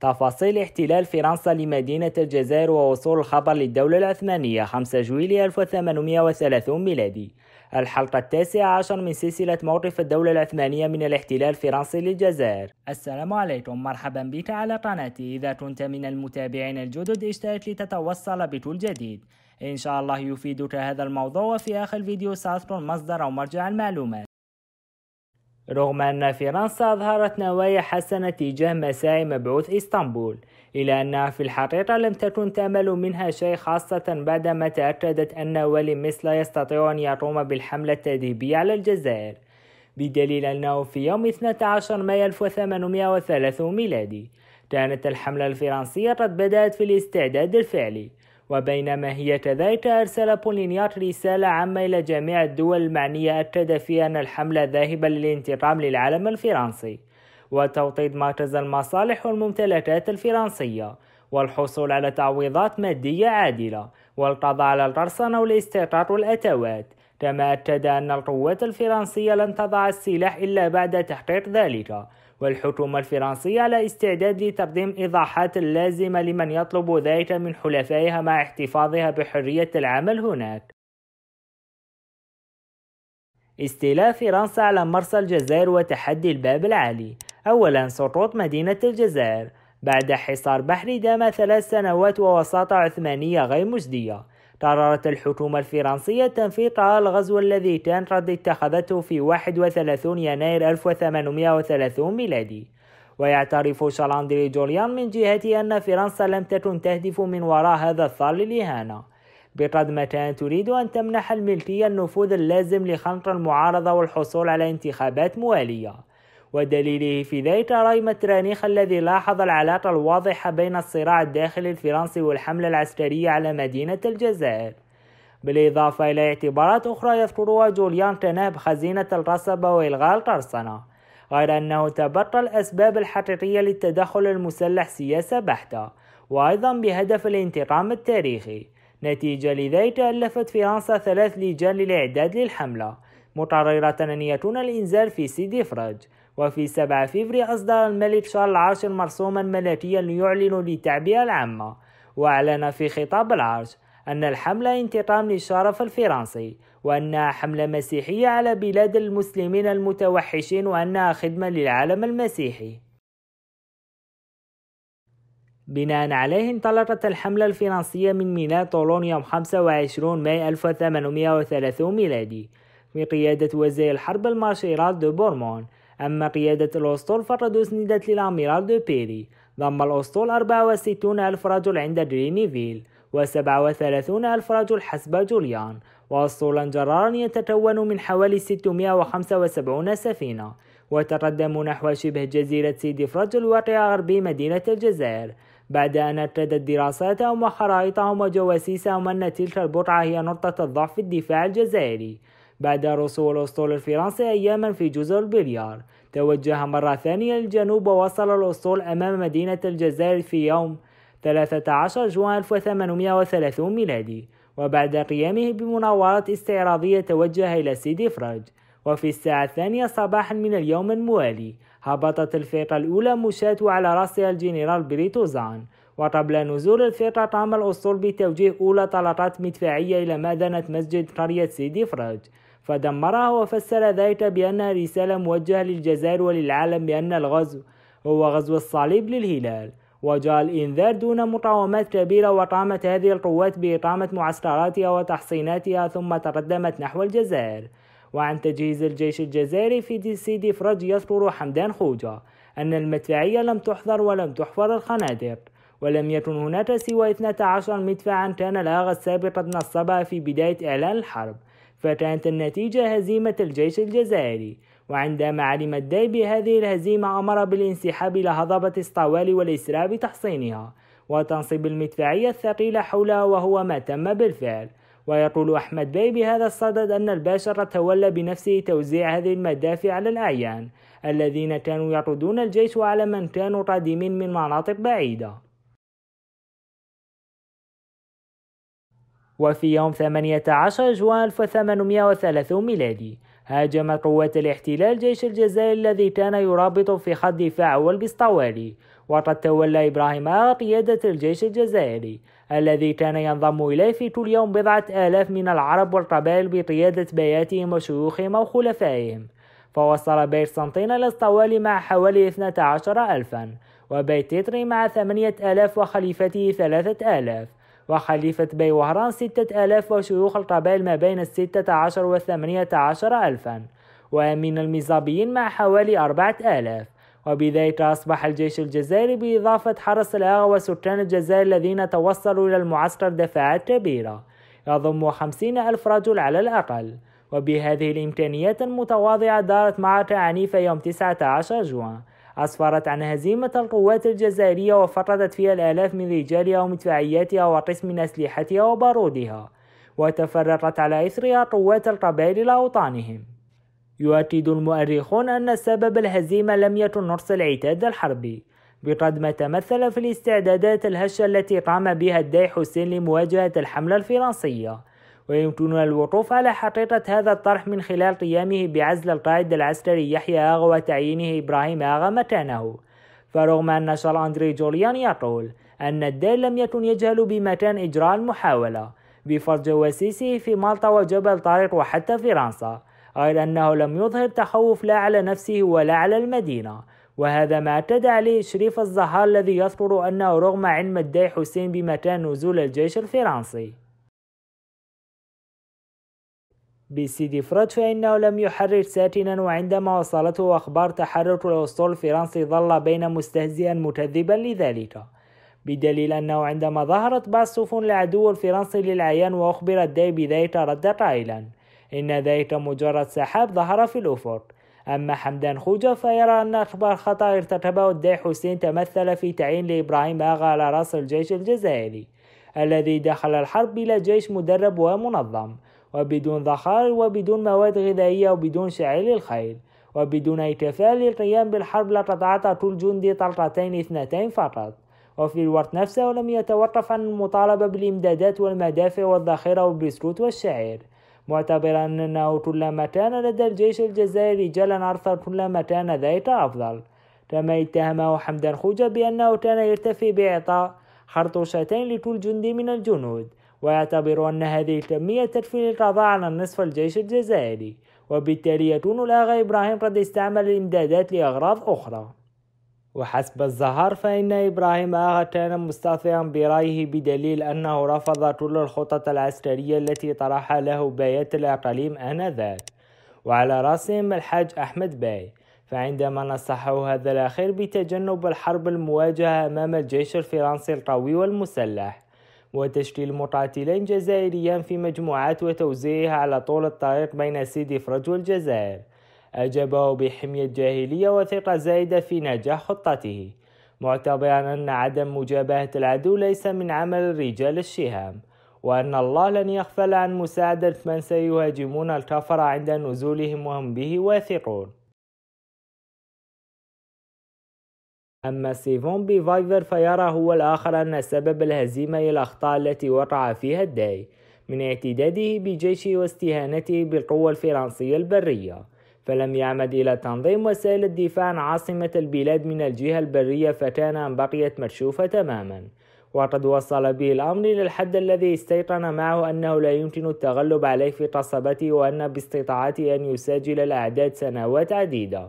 تفاصيل احتلال فرنسا لمدينة الجزائر ووصول الخبر للدولة العثمانية 5 جويلية 1830 ميلادي الحلقة التاسعة عشر من سلسلة موقف الدولة العثمانية من الاحتلال الفرنسي للجزائر السلام عليكم مرحبا بك على قناتي إذا كنت من المتابعين الجدد اشترك لتتوصل بكل جديد إن شاء الله يفيدك هذا الموضوع وفي آخر الفيديو سأذكر مصدر أو مرجع المعلومات رغم أن فرنسا أظهرت نوايا حسنة تجاه مساعي مبعوث إسطنبول إلا أنها في الحقيقة لم تكن تأمل منها شيء خاصة بعدما تأكدت أن ولي مصر لا يستطيع أن يقوم بالحملة التأديبية على الجزائر بدليل أنه في يوم 12 مايو 1803 ميلادي كانت الحملة الفرنسية قد بدأت في الاستعداد الفعلي وبينما هي كذلك أرسل بولينيات رسالة عامة إلى جميع الدول المعنية أكد فيها أن الحملة ذاهبة للانتقام للعالم الفرنسي وتوطيد مركز المصالح والممتلكات الفرنسية والحصول على تعويضات مادية عادلة والقضاء على القرصنة والاستيطان الأتوات كما أكد أن القوات الفرنسية لن تضع السلاح إلا بعد تحقيق ذلك والحكومة الفرنسية على استعداد لتقديم إيضاحات اللازمة لمن يطلب ذلك من حلفائها مع احتفاظها بحرية العمل هناك استيلاء فرنسا على مرسى الجزائر وتحدي الباب العالي أولا سقوط مدينة الجزائر بعد حصار بحري دام ثلاث سنوات ووساطة عثمانية غير مجدية قررت الحكومة الفرنسية تنفيذ قرار الغزو الذي كان قد اتخذته في 31 يناير 1830 ميلادي ويعترف شالاندري جوليان من جهته أن فرنسا لم تكن تهدف من وراء هذا الثار للإهانة بقد ما كانت تريد أن تمنح الملكية النفوذ اللازم لخنق المعارضة والحصول على انتخابات موالية ودليله في ذلك رأي مترانيخ الذي لاحظ العلاقة الواضحة بين الصراع الداخلي الفرنسي والحملة العسكرية على مدينة الجزائر بالإضافة إلى اعتبارات أخرى يذكرها جوليان تناب خزينة الرصبة وإلغاء القرصنة غير أنه تبقى الأسباب الحقيقية للتدخل المسلح سياسة بحتة وأيضا بهدف الانتقام التاريخي نتيجة لذلك ألفت فرنسا ثلاث لجان للإعداد للحملة مقررة أن يكون الإنزال في سيدي فرج وفي 7 فيفري أصدر الملك شارل العرش مرسوما ملكيا ليعلن للتعبئة العامة وأعلن في خطاب العرش أن الحملة انتقام للشرف الفرنسي وأنها حملة مسيحية على بلاد المسلمين المتوحشين وأنها خدمة للعالم المسيحي بناء عليه انطلقت الحملة الفرنسية من ميناء طولون يوم 25 ماي 1830 ميلادي بقيادة وزير الحرب المارشيرال دو بورمون أما قيادة الأسطول فقد أسندت للأميرال دو بيري ضم الأسطول 64 ألف رجل عند درينيفيل و37 ألف رجل حسب جوليان وأسطولا جرارا يتكون من حوالي 675 سفينة وتقدم نحو شبه جزيرة سيدي فرج الواقعة غربي مدينة الجزائر بعد أن أكدت دراساتهم وخرائطهم وجواسيسهم أن تلك البقعة هي نقطة الضعف في الدفاع الجزائري بعد رسو الأسطول الفرنسي أياما في جزر البليار توجه مرة ثانية للجنوب ووصل الأسطول أمام مدينة الجزائر في يوم 13 جوان 1830 ميلادي وبعد قيامه بمناورة استعراضية توجه إلى سيدي فرج وفي الساعة الثانية صباحا من اليوم الموالي هبطت الفرقة الأولى مشاة على رأسها الجنرال بريتوزان وقبل نزول الفرقة قام الأسطول بتوجيه أولى طلقات مدفعية إلى مدينة مسجد قرية سيدي فرج فدمرها وفسر ذلك بأنها رسالة موجهة للجزائر وللعالم بأن الغزو هو غزو الصليب للهلال وجاء الإنذار دون مقاومات كبيرة وقامت هذه القوات بإقامة معسكراتها وتحصيناتها ثم تقدمت نحو الجزائر وعن تجهيز الجيش الجزائري في سيدي فرج يذكر حمدان خوجة أن المدفعية لم تحضر ولم تحفر الخنادق ولم يكن هناك سوى 12 مدفعا كان الآغا السابق قد نصبها في بداية إعلان الحرب فكانت النتيجة هزيمة الجيش الجزائري وعندما علم الداي بهذه الهزيمة أمر بالانسحاب إلى هضبة اسطوال والإسراع بتحصينها وتنصب المدفعية الثقيلة حولها وهو ما تم بالفعل ويقول أحمد بي بهذا الصدد أن الباشر تولى بنفسه توزيع هذه المدافع على الأعيان الذين كانوا يقودون الجيش على من كانوا قادمين من مناطق بعيده وفي يوم 18 جوان 1803 ميلادي هاجمت قوات الاحتلال جيش الجزائر الذي كان يرابط في خط دفاع والبسطوالي وقد تولى إبراهيم آغا قيادة الجيش الجزائري الذي كان ينضم إليه في كل يوم بضعة آلاف من العرب والقبائل بقيادة بياتهم وشيوخهم وخلفائهم فوصل بيت سنطين الاسطوالي مع حوالي 12 ألفا وبيت تتري مع 8000 وخليفته 3000 وخليفة بي وهران ستة آلاف وشيوخ القبائل ما بين الستة عشر وثمانية عشر ألفا ومن المزابيين مع حوالي أربعة آلاف وبذلك أصبح الجيش الجزائري بإضافة حرس الأغا وسكان الجزائر الذين توصلوا إلى المعسكر دفعات كبيرة يضم خمسين ألف رجل على الأقل وبهذه الإمكانيات المتواضعة دارت معركة عنيفة يوم 19 جوان أسفرت عن هزيمة القوات الجزائرية وفرطت فيها الآلاف من رجالها ومدفعياتها وقسم من أسلحتها وبارودها وتفرقت على إثرها قوات القبائل إلى أوطانهم يؤكد المؤرخون أن سبب الهزيمة لم يكن نقص العتاد الحربي بقد ما تمثل في الاستعدادات الهشة التي قام بها الداي حسين لمواجهة الحملة الفرنسية ويمكن الوقوف على حقيقة هذا الطرح من خلال قيامه بعزل القائد العسكري يحيى آغا وتعيينه إبراهيم آغا مكانه فرغم أن شال أندري جوليان يقول أن الدين لم يكن يجهل بمكان إجراء المحاولة بفرج جواسيسه في مالطا وجبل طارق وحتى فرنسا غير أنه لم يظهر تخوف لا على نفسه ولا على المدينة وهذا ما اعتدى عليه شريف الزهار الذي يذكر أنه رغم علم الداي حسين بمكان نزول الجيش الفرنسي بسيدي فرد فإنه لم يحرر ساتنا وعندما وصلته أخبار تحرر الأسطول الفرنسي ظل بين مستهزئا مكذبا لذلك بدليل أنه عندما ظهرت بعض سفن العدو الفرنسي للعيان وأخبر الداي بذلك رد قائلا إن ذلك مجرد سحاب ظهر في الأفق أما حمدان خوجة فيرى أن أكبر خطأ ارتكبه الداي حسين تمثل في تعيين لإبراهيم آغا على رأس الجيش الجزائري الذي دخل الحرب بلا جيش مدرب ومنظم وبدون ذخائر وبدون مواد غذائية وبدون شعير للخيل وبدون أي كفاءة للقيام بالحرب لتتعاطى كل جندي طلقتين اثنتين فقط وفي الوقت نفسه لم يتوقف عن المطالبة بالإمدادات والمدافع والذخيرة والبسكوت والشعير معتبرا أنه كلما كان لدى الجيش الجزائري رجالا أرثر كلما كان ذلك أفضل كما اتهمه حمدان خوجة بأنه كان يرتفي بإعطاء خرطوشتين لكل جندي من الجنود ويعتبر أن هذه الكمية تكفي للقضاء على نصف الجيش الجزائري وبالتالي يكون الأغا إبراهيم قد استعمل الإمدادات لأغراض أخرى وحسب الزهر فإن إبراهيم آغا كان مستطيعا برأيه بدليل أنه رفض كل الخطط العسكرية التي طرحها له بايات الأقاليم آنذاك وعلى رأسهم الحاج أحمد باي فعندما نصحه هذا الأخير بتجنب الحرب المواجهة أمام الجيش الفرنسي القوي والمسلح وتشكيل مقاتلين جزائريين في مجموعات وتوزيعها على طول الطريق بين سيدي فرج والجزائر أجابه بحمية جاهلية وثقة زائدة في نجاح خطته معتبرا أن عدم مجابهة العدو ليس من عمل رجال الشهام وأن الله لن يغفل عن مساعدة من سيهاجمون الكفر عند نزولهم وهم به واثقون أما بي بيفايفر فيرى هو الآخر أن سبب الهزيمة هي الأخطاء التي وقع فيها الداي من اعتداده بجيشه واستهانته بالقوة الفرنسية البرية فلم يعمد إلى تنظيم وسائل الدفاع عن عاصمة البلاد من الجهة البرية فكان أن بقيت مكشوفة تماما وقد وصل به الأمر للحد الذي استيقن معه أنه لا يمكن التغلب عليه في قصبته وأن باستطاعته أن يسجل الأعداد سنوات عديدة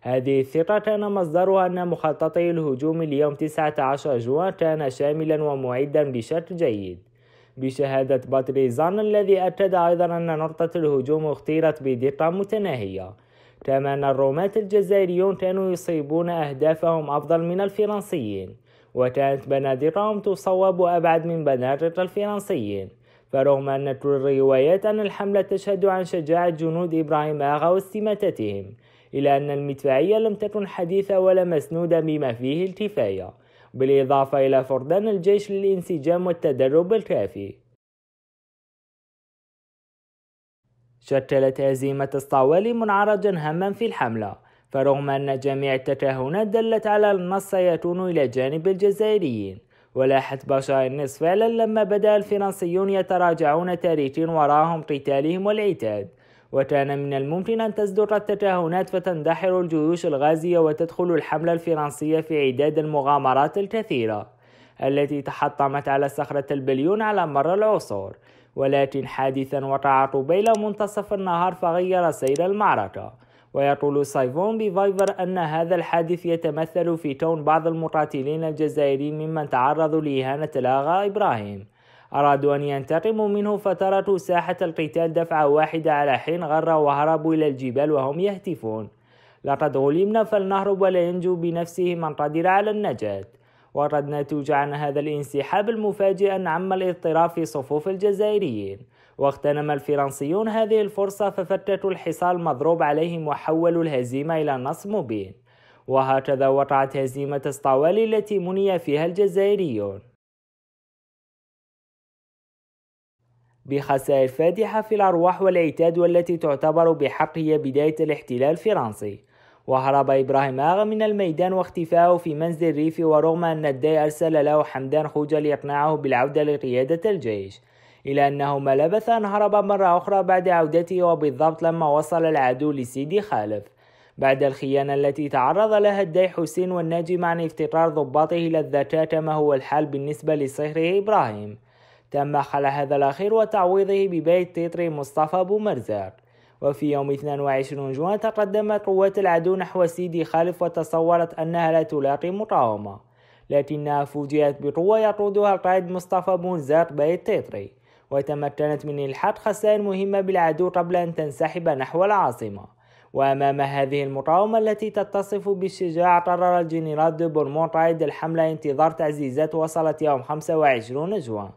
هذه الثقة كان مصدرها أن مخططي الهجوم اليوم 19 جوان كان شاملا ومعدا بشكل جيد بشهادة باتريزان الذي أكد أيضا أن نقطة الهجوم اختيرت بدقة متناهية كما أن الرومات الجزائريون كانوا يصيبون أهدافهم أفضل من الفرنسيين وكانت بنادقهم تصوب أبعد من بنادق الفرنسيين فرغم أن الروايات أن الحملة تشهد عن شجاعة جنود إبراهيم آغا واستماتتهم إلى أن المدفعية لم تكن حديثة ولا مسنودة بما فيه الكفاية بالإضافة إلى فقدان الجيش للانسجام والتدرب الكافي شكلت هزيمة الصوالي منعرجا هاما في الحملة فرغم أن جميع التكهنات دلت على النص سيكون إلى جانب الجزائريين ولاحت بشار النص فعلا لما بدأ الفرنسيون يتراجعون تاريخ وراهم قتالهم والعتاد وكان من الممكن أن تصدر التكهنات فتندحر الجيوش الغازية وتدخل الحملة الفرنسية في عداد المغامرات الكثيرة التي تحطمت على صخرة البليون على مر العصور ولكن حادثا وقع قبيل منتصف النهار فغير سير المعركة ويقول سايفون بفايفر أن هذا الحادث يتمثل في كون بعض المقاتلين الجزائريين ممن تعرضوا لإهانة الآغا إبراهيم أرادوا أن ينتقموا منه فتركوا ساحة القتال دفعة واحدة على حين غر وهربوا إلى الجبال وهم يهتفون لقد غلمنا فلنهرب ولا ينجو بنفسه من قدر على النجاة وقد نتوج عن هذا الانسحاب المفاجئ أن عم الاضطراب في صفوف الجزائريين واغتنم الفرنسيون هذه الفرصة ففتتوا الحصار المضروب عليهم وحولوا الهزيمة إلى نص مبين وهكذا وقعت هزيمة اسطوال التي مني فيها الجزائريون بخسائر فادحة في الأرواح والعتاد والتي تعتبر بحقه بداية الاحتلال الفرنسي وهرب إبراهيم آغا من الميدان واختفاءه في منزل ريفي ورغم أن الداي أرسل له حمدان خوجة ليقنعه بالعودة لقيادة الجيش إلا أنه ما لبث أن هرب مرة أخرى بعد عودته وبالضبط لما وصل العدو لسيدي خالف بعد الخيانة التي تعرض لها الداي حسين والناجم عن افتقار ضباطه الذكاء كما هو الحال بالنسبة لصهره إبراهيم تم حل هذا الأخير وتعويضه ببيت تيتري مصطفى بومرزاق وفي يوم 22 جوان تقدمت قوات العدو نحو سيدي خالف وتصورت أنها لا تلاقي مقاومة لكنها فوجئت بقوة يقودها القائد مصطفى بومرزاق بيت تيتري وتمكنت من إلحاق خسائر مهمة بالعدو قبل أن تنسحب نحو العاصمة وأمام هذه المقاومة التي تتصف بالشجاعة قرر الجنرال دو بورمون قائد الحملة انتظار تعزيزات وصلت يوم 25 جوان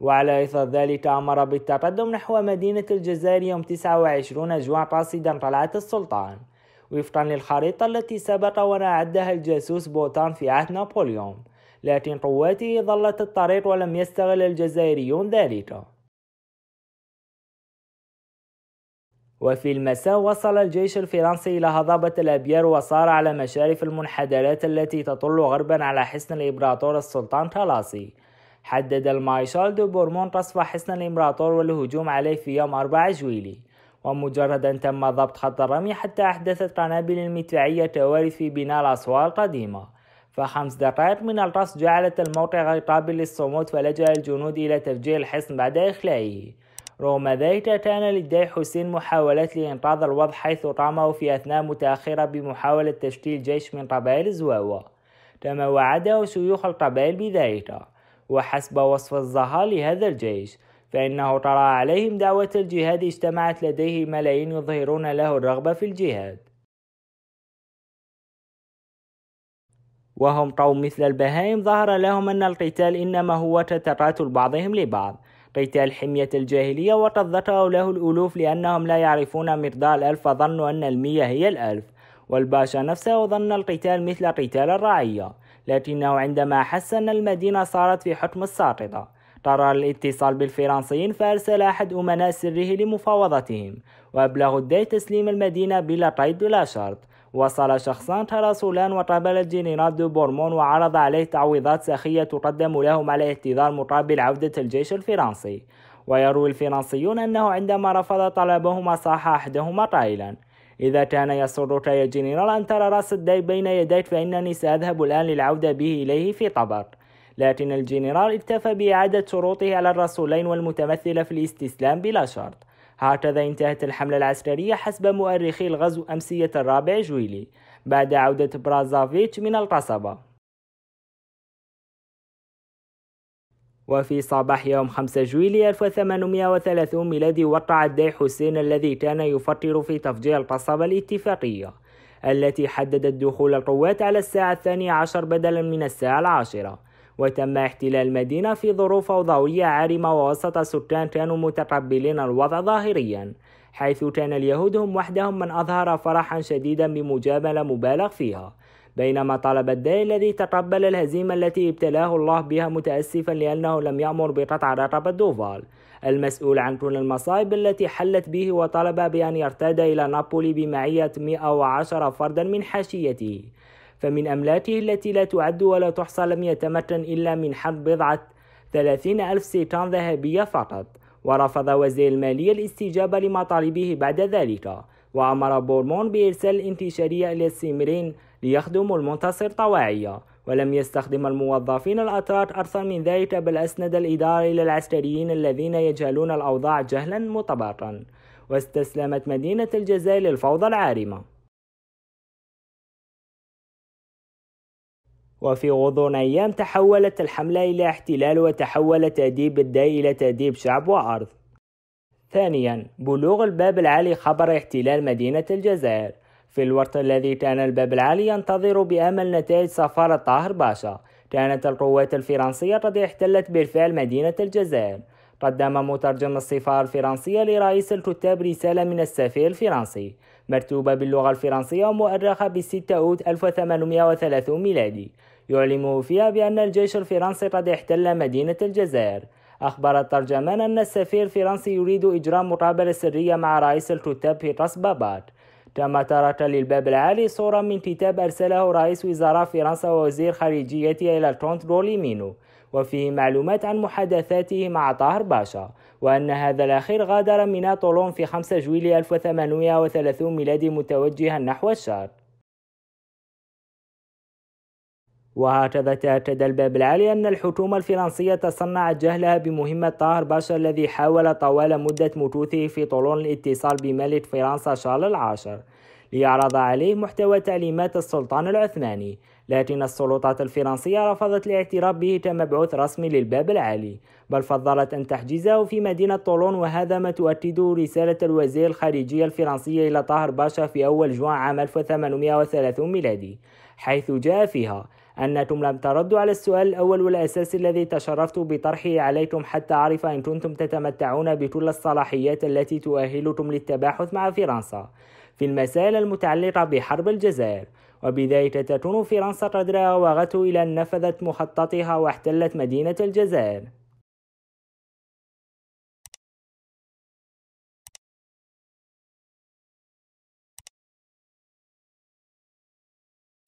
وعلى إثر ذلك أمر بالتقدم نحو مدينة الجزائر يوم 29 جوان قاصدا قلعة السلطان وفقا للخريطة التي سبق وأعدها الجاسوس بوتان في عهد نابليون لكن قواته ظلت الطريق ولم يستغل الجزائريون ذلك وفي المساء وصل الجيش الفرنسي إلى هضبة الأبيار وصار على مشارف المنحدرات التي تطل غربا على حصن الإمبراطور السلطان كلاسي حدد المايشال بورمون رصف حصن الإمبراطور والهجوم عليه في يوم 4 جويلي ومجردا تم ضبط خط الرمي حتى أحدثت قنابل المدفعية توارث في بناء الأسوار القديمة فخمس دقائق من الرص جعلت الموقع غير قابل للصمود فلجأ الجنود إلى تفجير الحصن بعد إخلائه رغم ذلك كان لدي حسين محاولات لإنقاذ الوضع حيث قاموا في أثناء متأخرة بمحاولة تشكيل جيش من قبائل زواوة كما وعده شيوخ القبائل بذلك وحسب وصف الزها لهذا الجيش فإنه طرأ عليهم دعوة الجهاد اجتمعت لديه ملايين يظهرون له الرغبة في الجهاد وهم قوم مثل البهائم ظهر لهم أن القتال إنما هو تتقاتل بعضهم لبعض قتال حمية الجاهلية وقد ذكروا له الألوف لأنهم لا يعرفون مقدار الألف فظنوا أن المية هي الألف والباشا نفسه ظن القتال مثل قتال الرعية لكنه عندما حس أن المدينة صارت في حكم الساقطة قرر الاتصال بالفرنسيين فأرسل أحد أمناء سره لمفاوضتهم وأبلغ الداي تسليم المدينة بلا قيد ولا شرط وصل شخصان ترسولان وقابل الجنرال دو بورمون وعرض عليه تعويضات سخية تقدم لهم على اعتذار مقابل عودة الجيش الفرنسي ويروي الفرنسيون أنه عندما رفض طلبهما صاح أحدهما قائلا إذا كان يسرك يا جنرال أن ترى رأس الديك بين يديك فإنني سأذهب الآن للعودة به إليه في طبر لكن الجنرال اكتفى بإعادة شروطه على الرسولين والمتمثلة في الاستسلام بلا شرط هكذا انتهت الحملة العسكرية حسب مؤرخي الغزو أمسية الرابع جويلي بعد عودة برازافيتش من القصبة وفي صباح يوم 5 جويلية 1830 ميلادي وقع الداي حسين الذي كان يفكر في تفجير القصبة الاتفاقية التي حددت دخول القوات على الساعة الثانية عشر بدلا من الساعة العاشرة وتم احتلال المدينة في ظروف فوضوية عارمة ووسط سكان كانوا متقبلين الوضع ظاهريا حيث كان اليهود هم وحدهم من أظهر فرحا شديدا بمجاملة مبالغ فيها بينما طلب الداعي الذي تقبل الهزيمة التي ابتلاه الله بها متأسفا لأنه لم يأمر بقطع رقبة دوفال المسؤول عن كل المصائب التي حلت به وطلب بأن يرتاد إلى نابولي بمعية 110 فردا من حاشيته فمن أملاكه التي لا تعد ولا تحصى لم يتمكن إلا من حد بضعة 30 ألف سيتان ذهبية فقط ورفض وزير المالية الاستجابة لمطالبه بعد ذلك وأمر بورمون بإرسال انتشارية إلى السيمرين ليخدموا المنتصر طواعية ولم يستخدم الموظفين الأتراك أكثر من ذلك بل أسند الإداري للعسكريين الذين يجهلون الأوضاع جهلا مطبقا واستسلمت مدينة الجزائر للفوضى العارمة وفي غضون أيام تحولت الحملة إلى احتلال وتحول تأديب الداء إلى تأديب شعب وأرض ثانيا بلوغ الباب العالي خبر احتلال مدينة الجزائر في الوقت الذي كان الباب العالي ينتظر بأمل نتائج سفارة طاهر باشا كانت القوات الفرنسية قد احتلت بالفعل مدينة الجزائر قدم مترجم السفارة الفرنسية لرئيس الكتاب رسالة من السفير الفرنسي مكتوبة باللغة الفرنسية ومؤرخة ب 6 أوت 1830 ميلادي يعلم فيها بأن الجيش الفرنسي قد احتل مدينة الجزائر أخبر الترجمان أن السفير الفرنسي يريد إجراء مقابلة سرية مع رئيس الكتاب في قصب بات كما ترك للباب العالي صورة من كتاب أرسله رئيس وزراء فرنسا ووزير خارجيتها إلى الكونترول مينو وفيه معلومات عن محادثاته مع طاهر باشا وأن هذا الأخير غادر من طولون في 5 جويلية 1830 ميلادي متوجها نحو الشرق وهكذا تأكد الباب العالي أن الحكومة الفرنسية تصنعت جهلها بمهمة طاهر باشا الذي حاول طوال مدة مكوثه في طولون الاتصال بملك فرنسا شارل العاشر ليعرض عليه محتوى تعليمات السلطان العثماني لكن السلطات الفرنسية رفضت الاعتراف به كمبعوث رسمي للباب العالي بل فضلت أن تحجزه في مدينة طولون وهذا ما تؤكده رسالة الوزير الخارجية الفرنسية إلى طاهر باشا في أول جوان عام 1830 ميلادي حيث جاء فيها أنكم لم تردوا على السؤال الأول والأساسي الذي تشرفت بطرحه عليكم حتى أعرف إن كنتم تتمتعون بكل الصلاحيات التي تؤهلكم للتباحث مع فرنسا في المسائل المتعلقة بحرب الجزائر وبذلك تكون فرنسا قد راوغته إلى أن نفذت مخططها واحتلت مدينة الجزائر